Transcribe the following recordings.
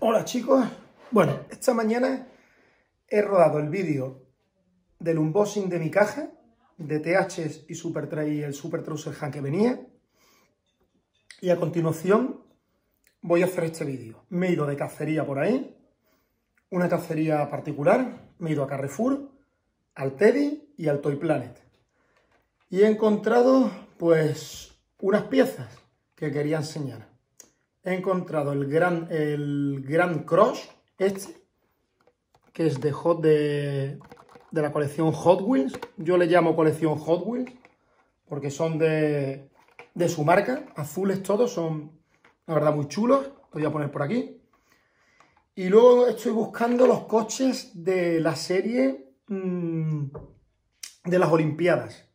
Hola chicos. Bueno, esta mañana he rodado el vídeo del unboxing de mi caja de TH y Super y el Super Trouser Han que venía. Y a continuación voy a hacer este vídeo. Me he ido de cacería por ahí, una cacería particular, me he ido a Carrefour, al Teddy y al Toy Planet. Y he encontrado, pues, unas piezas que quería enseñar. He encontrado el gran, el gran Cross, este, que es de, Hot, de, la colección Hot Wheels. Yo le llamo colección Hot Wheels porque son de, su marca. Azules todos, son la verdad muy chulos. Los voy a poner por aquí. Y luego estoy buscando los coches de la serie mm, de las Olimpiadas.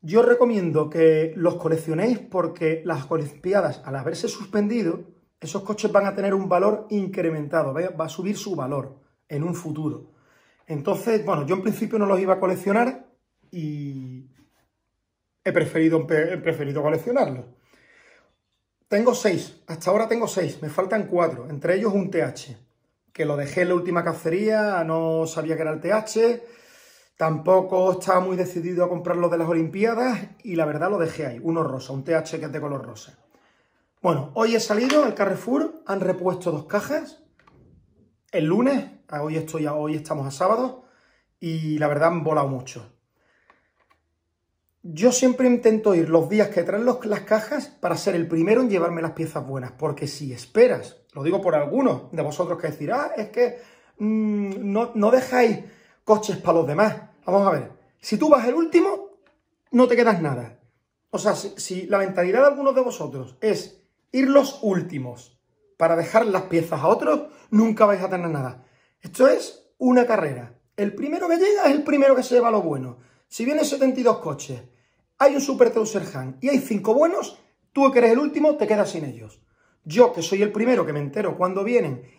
Yo recomiendo que los coleccionéis porque las Olimpiadas, al haberse suspendido, esos coches van a tener un valor incrementado, va a subir su valor en un futuro. Entonces, bueno, yo en principio no los iba a coleccionar y he preferido, he preferido coleccionarlos. Tengo seis, hasta ahora tengo seis, me faltan cuatro, entre ellos un TH, que lo dejé en la última cacería, no sabía que era el TH, Tampoco estaba muy decidido a comprar lo de las Olimpiadas y la verdad lo dejé ahí, uno rosa, un TH que es de color rosa. Bueno, hoy he salido al Carrefour, han repuesto dos cajas. El lunes, ah, hoy, estoy, hoy estamos a sábado, y la verdad han volado mucho. Yo siempre intento ir los días que traen las cajas para ser el primero en llevarme las piezas buenas, porque si esperas, lo digo por algunos de vosotros que decir, ah, es que mm, no dejáis coches para los demás. Vamos a ver. Si tú vas el último, no te quedas nada. O sea, si, la mentalidad de algunos de vosotros es ir los últimos para dejar las piezas a otros, nunca vais a tener nada. Esto es una carrera. El primero que llega es el primero que se lleva lo bueno. Si vienen 72 coches, hay un Super Trouser Han y hay cinco buenos, tú que eres el último te quedas sin ellos. Yo, que soy el primero que me entero cuando vienen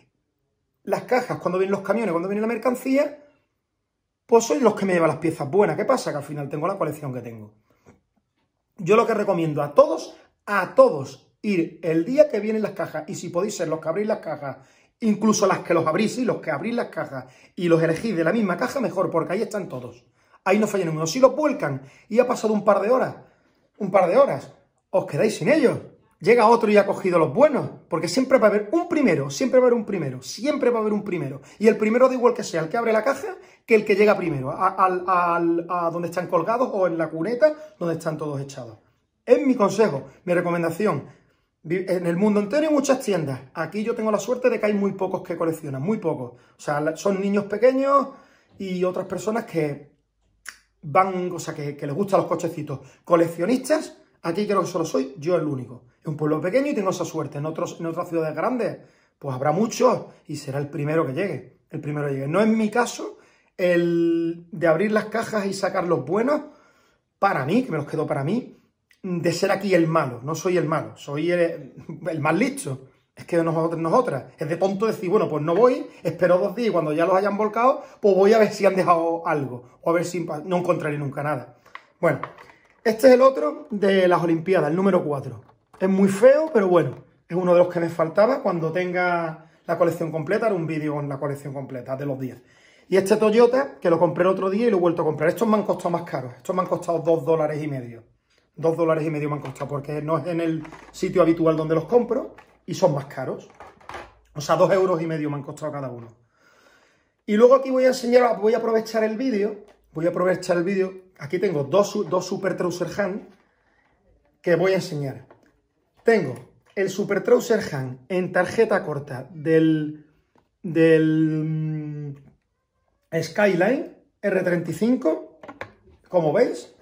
las cajas, cuando vienen los camiones, cuando viene la mercancía, pues sois los que me llevan las piezas buenas. ¿Qué pasa? Que al final tengo la colección que tengo. Yo lo que recomiendo a todos, a todos, ir el día que vienen las cajas, y si podéis ser los que abrís las cajas, incluso las que los abrís, y los que abrís las cajas, y los elegís de la misma caja, mejor, porque ahí están todos. Ahí no fallan ninguno. Si los vuelcan y ha pasado un par de horas, un par de horas, os quedáis sin ellos llega otro y ha cogido los buenos, porque siempre va a haber un primero, siempre va a haber un primero, siempre va a haber un primero. Y el primero da igual que sea el que abre la caja que el que llega primero, a, donde están colgados o en la cuneta donde están todos echados. Es mi consejo, mi recomendación. En el mundo entero hay muchas tiendas. Aquí yo tengo la suerte de que hay muy pocos que coleccionan, muy pocos. O sea, son niños pequeños y otras personas que van, o sea, que, que les gustan los cochecitos. Coleccionistas, aquí creo que solo soy yo el único. Es un pueblo pequeño y tengo esa suerte. En, otros, en otras ciudades grandes, pues habrá muchos y será el primero que llegue. El primero que llegue. No es mi caso el de abrir las cajas y sacar los buenos para mí, que me los quedo para mí, de ser aquí el malo. No soy el malo, soy el, más listo. Es que nosotros, nosotras. Es de tonto decir, bueno, pues no voy, espero dos días y cuando ya los hayan volcado, pues voy a ver si han dejado algo. O a ver si no encontraré nunca nada. Bueno, este es el otro de las Olimpiadas, el número 4. Es muy feo, pero bueno, es uno de los que me faltaba. Cuando tenga la colección completa, haré un vídeo en la colección completa de los 10. Y este Toyota, que lo compré el otro día y lo he vuelto a comprar. Estos me han costado más caros. Estos me han costado 2 dólares y medio. 2 dólares y medio me han costado porque no es en el sitio habitual donde los compro y son más caros. O sea, 2 euros y medio me han costado cada uno. Y luego aquí voy a enseñar, voy a aprovechar el vídeo. Voy a aprovechar el vídeo. Aquí tengo dos, Super Trouser Hand que voy a enseñar. Tengo el Super Trouser Han en tarjeta corta del, del mm, Skyline R35, como veis,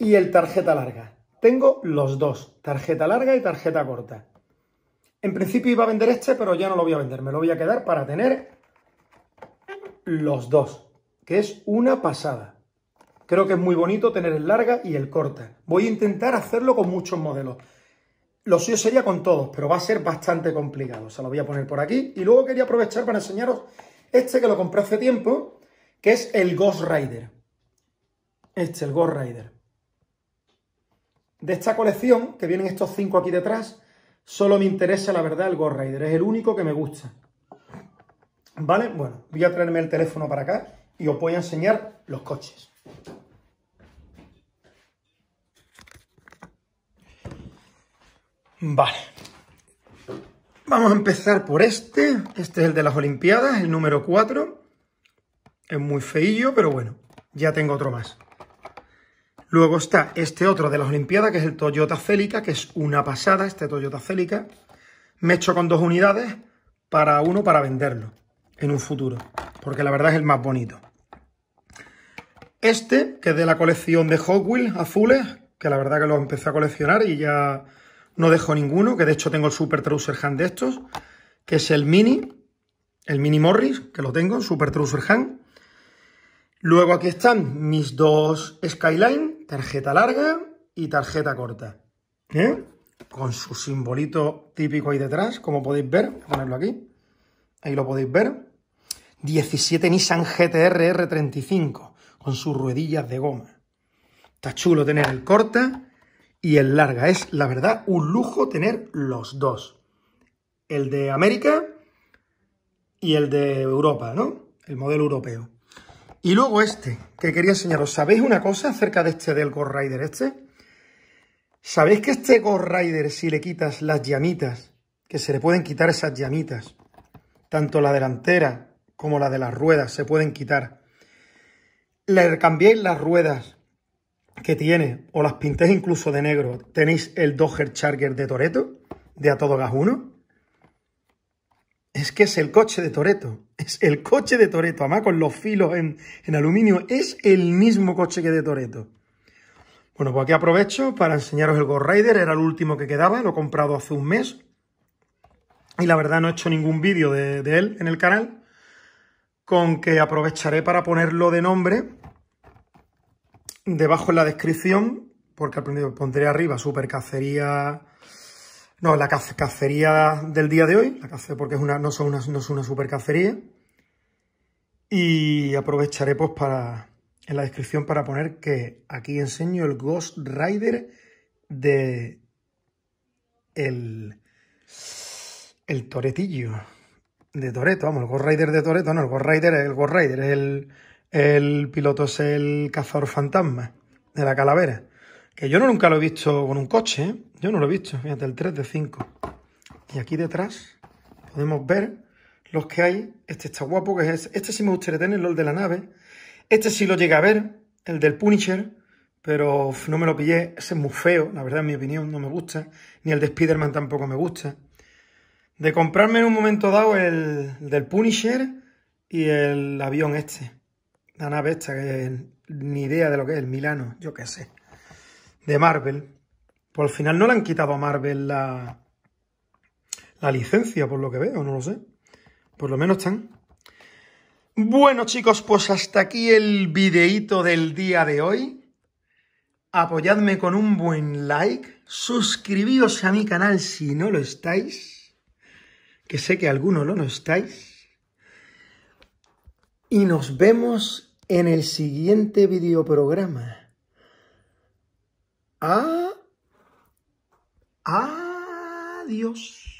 y el tarjeta larga. Tengo los dos, tarjeta larga y tarjeta corta. En principio iba a vender este, pero ya no lo voy a vender. Me lo voy a quedar para tener los dos, que es una pasada. Creo que es muy bonito tener el larga y el corta. Voy a intentar hacerlo con muchos modelos. Lo suyo sería con todos, pero va a ser bastante complicado. Se lo voy a poner por aquí. Y luego quería aprovechar para enseñaros este que lo compré hace tiempo, que es el Ghost Rider. Este, el Ghost Rider. De esta colección, que vienen estos cinco aquí detrás, solo me interesa, la verdad, el Ghost Rider. Es el único que me gusta. ¿Vale? Bueno, voy a traerme el teléfono para acá y os voy a enseñar los coches. Vale. Vamos a empezar por este. Este es el de las Olimpiadas, el número 4. Es muy feillo, pero bueno, ya tengo otro más. Luego está este otro de las Olimpiadas, que es el Toyota Celica, que es una pasada, este Toyota Celica. Me echo hecho con dos unidades para uno para venderlo en un futuro, porque la verdad es el más bonito. Este, que es de la colección de Hot Wheels azules, que la verdad que lo empecé a coleccionar y ya no dejo ninguno, que de hecho tengo el Super Trouser Hand de estos, que es el Mini, el Mini Morris, que lo tengo, Super Trouser Hand. Luego aquí están mis dos Skyline, tarjeta larga y tarjeta corta. ¿eh? Con su simbolito típico ahí detrás, como podéis ver, ponerlo aquí. Ahí lo podéis ver. 17 Nissan GTR R35, con sus ruedillas de goma. Está chulo tener el corta y el larga. Es, la verdad, un lujo tener los dos. El de América y el de Europa, ¿no? El modelo europeo. Y luego este, que quería enseñaros. ¿Sabéis una cosa acerca de este del Ghost Rider este? ¿Sabéis que este Ghost Rider, si le quitas las llamitas, que se le pueden quitar esas llamitas, tanto la delantera como la de las ruedas se pueden quitar, le cambiéis las ruedas que tiene, o las pinté incluso de negro, tenéis el Dohert Charger de Toreto, de A Todo Gas 1. Es que es el coche de Toreto, es el coche de Toreto, además con los filos en, aluminio, es el mismo coche que de Toreto. Bueno, pues aquí aprovecho para enseñaros el Go Rider, era el último que quedaba, lo he comprado hace un mes. Y la verdad no he hecho ningún vídeo de, de él en el canal, con que aprovecharé para ponerlo de nombre debajo en la descripción, porque al pondré arriba super cacería, no, la cacería del día de hoy, la porque es una, no, son una, es una super cacería, y aprovecharé pues para, en la descripción para poner que aquí enseño el Ghost Rider de el, el Toretillo de Toreto, vamos, el Ghost Rider de Toreto, no, el Ghost Rider, el Ghost Rider es el el piloto es el cazador fantasma de la calavera. Que yo no nunca lo he visto con un coche, ¿eh? Yo no lo he visto, fíjate, el 3 de 5. Y aquí detrás podemos ver los que hay. Este está guapo, que es este sí me gustaría tener el de la nave. Este sí lo llegué a ver, el del Punisher, pero no me lo pillé. Ese es muy feo, la verdad, en mi opinión, no me gusta. Ni el de Spider-Man tampoco me gusta. De comprarme en un momento dado el del Punisher y el avión este. La nave esta, que ni idea de lo que es, el Milano, yo qué sé. De Marvel. Por al final no le han quitado a Marvel la, la licencia, por lo que veo, no lo sé. Por lo menos están. Bueno, chicos, pues hasta aquí el videíto del día de hoy. Apoyadme con un buen like. Suscribíos a mi canal si no lo estáis. Que sé que algunos no lo estáis. Y nos vemos en el siguiente videoprograma. Ah, ah adiós.